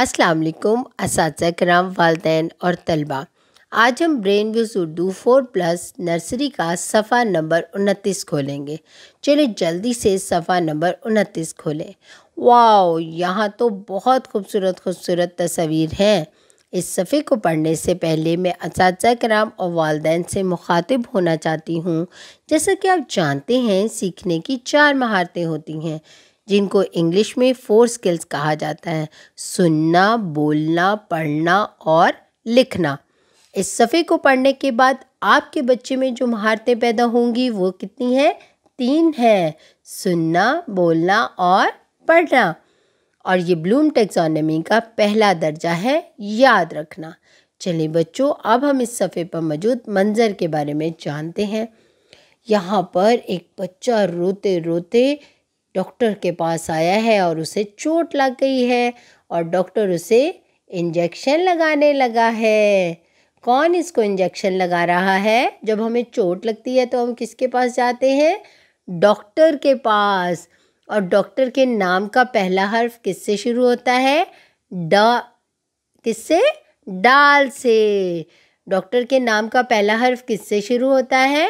असलकुम कराम वालदेन और तलबा आज हम brain views Urdu four plus nursery का सफ़ा नंबर उनतीस खोलेंगे चलो जल्दी से सफ़ा नंबर उनतीस खोलें वाओ यहाँ तो बहुत खूबसूरत खूबसूरत तस्वीर हैं इस सफ़े को पढ़ने से पहले मैं इस कराम और वालदेन से मुखातिब होना चाहती हूँ जैसा कि आप जानते हैं सीखने की चार महारतें होती हैं जिनको इंग्लिश में फोर स्किल्स कहा जाता है सुनना बोलना पढ़ना और लिखना इस सफ़े को पढ़ने के बाद आपके बच्चे में जो महारतें पैदा होंगी वो कितनी हैं तीन हैं सुनना बोलना और पढ़ना और ये ब्लूम टेक्सोनमी का पहला दर्जा है याद रखना चलिए बच्चों अब हम इस सफ़े पर मौजूद मंज़र के बारे में जानते हैं यहाँ पर एक बच्चा रोते रोते डॉक्टर के पास आया है और उसे चोट लग गई है और डॉक्टर उसे इंजेक्शन लगाने लगा है कौन इसको इंजेक्शन लगा रहा है जब हमें चोट लगती है तो हम किसके पास जाते हैं डॉक्टर के पास और डॉक्टर के नाम का पहला हर्फ किससे शुरू होता है ड किससे डाल से डॉक्टर के नाम का पहला हर्फ किससे शुरू होता है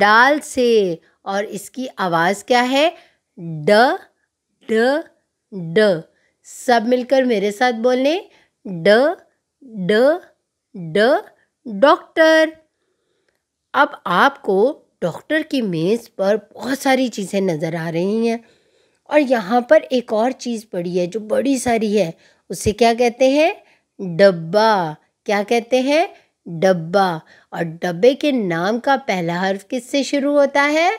डाल से और इसकी आवाज़ क्या है ड ड ड सब मिलकर मेरे साथ बोलने ड ड ड डॉक्टर अब आपको डॉक्टर की मेज़ पर बहुत सारी चीज़ें नज़र आ रही हैं और यहाँ पर एक और चीज़ पड़ी है जो बड़ी सारी है उसे क्या कहते हैं डब्बा क्या कहते हैं डब्बा और डब्बे के नाम का पहला हर्फ किससे शुरू होता है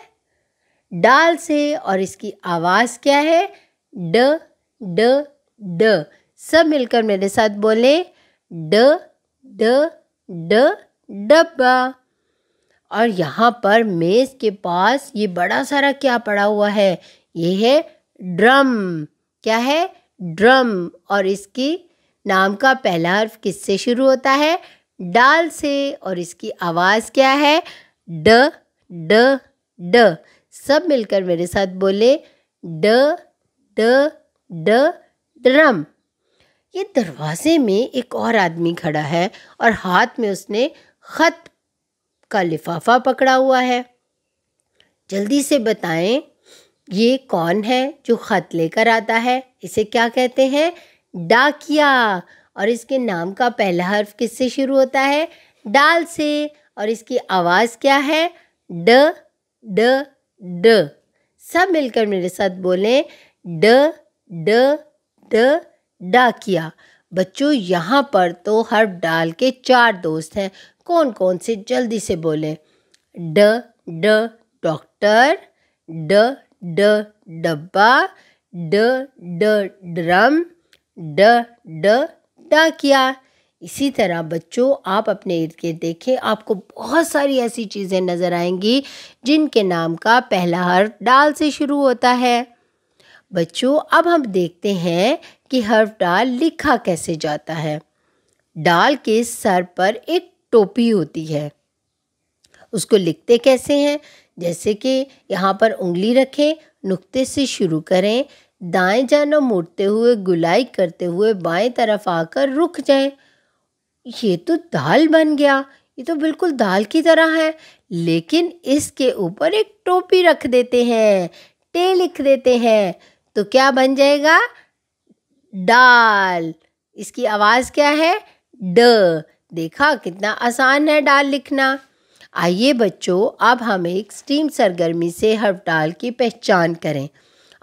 डाल से और इसकी आवाज़ क्या है ड ड ड सब मिलकर मेरे साथ बोले ड ड ड डब्बा और यहाँ पर मेज़ के पास ये बड़ा सारा क्या पड़ा हुआ है ये है ड्रम क्या है ड्रम और इसकी नाम का पहला हर्फ किससे शुरू होता है डाल से और इसकी आवाज़ क्या है ड ड ड सब मिलकर मेरे साथ बोले ड ड ड ड्रम ये दरवाजे में एक और आदमी खड़ा है और हाथ में उसने ख़त का लिफाफा पकड़ा हुआ है जल्दी से बताएं ये कौन है जो ख़त लेकर आता है इसे क्या कहते हैं डाकिया और इसके नाम का पहला हर्फ किससे शुरू होता है डाल से और इसकी आवाज़ क्या है ड ड ड सब मिलकर मेरे साथ बोलें ड ड ड डाकिया बच्चों यहाँ पर तो हर डाल के चार दोस्त हैं कौन कौन से जल्दी से बोलें ड ड डॉक्टर ड ड डब्बा ड ड ड्रम ड ड डाकिया इसी तरह बच्चों आप अपने इर्द गिर्द देखें आपको बहुत सारी ऐसी चीज़ें नज़र आएंगी जिनके नाम का पहला हर्फ डाल से शुरू होता है बच्चों अब हम देखते हैं कि हर्फ डाल लिखा कैसे जाता है डाल के सर पर एक टोपी होती है उसको लिखते कैसे हैं जैसे कि यहाँ पर उंगली रखें नुक्ते से शुरू करें दाएं जाना मुड़ते हुए गुलाई करते हुए बाएं तरफ आकर रुक जाएं ये तो दाल बन गया ये तो बिल्कुल दाल की तरह है लेकिन इसके ऊपर एक टोपी रख देते हैं टे लिख देते हैं तो क्या बन जाएगा डाल इसकी आवाज़ क्या है ड देखा कितना आसान है डाल लिखना आइए बच्चों अब हम एक स्टीम सरगर्मी से डाल की पहचान करें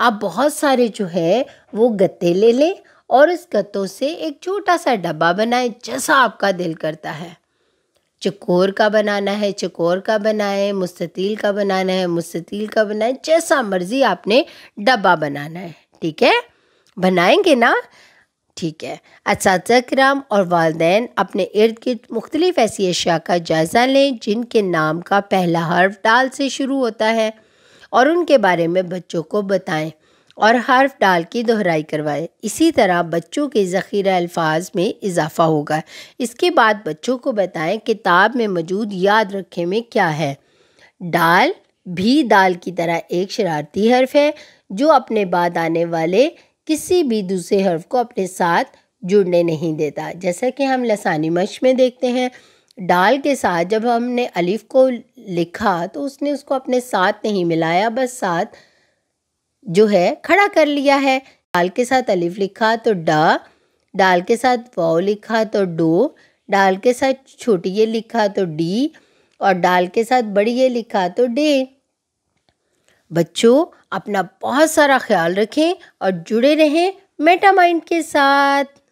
आप बहुत सारे जो है वो गत्ते ले लें और उस गत्तों से एक छोटा सा डब्बा बनाएं जैसा आपका दिल करता है चकोर का बनाना है चकोर का बनाएं मुस्ततील का बनाना है मुस्ततील का बनाएं जैसा मर्ज़ी आपने डब्बा बनाना है ठीक है बनाएंगे ना ठीक है इस और वालदेन अपने इर्द गिर्द मुख्तलिफ ऐसी अशिया का जायज़ा लें जिनके नाम का पहला हर्फ डाल से शुरू होता है और उनके बारे में बच्चों को बताएं और हर्फ डाल के दोहराई करवाएं इसी तरह बच्चों के ज़ख़ीरा अल्फाज में इजाफ़ा होगा इसके बाद बच्चों को बताएं किताब में मौजूद याद रखे में क्या है डाल भी दाल की तरह एक शरारती हर्फ है जो अपने बाद आने वाले किसी भी दूसरे हर्फ को अपने साथ जुड़ने नहीं देता जैसा कि हम लसानी मश में देखते हैं डाल के साथ जब हमने अलिफ को लिखा तो उसने उसको अपने साथ नहीं मिलाया बस साथ जो है खड़ा कर लिया है डाल के साथ अलिफ लिखा तो डा डाल के साथ वाओ लिखा तो डो डाल के साथ छोटी ये लिखा तो डी और डाल के साथ बड़ी ये लिखा तो डे बच्चों अपना बहुत सारा ख्याल रखें और जुड़े रहें मेटामाइंड के साथ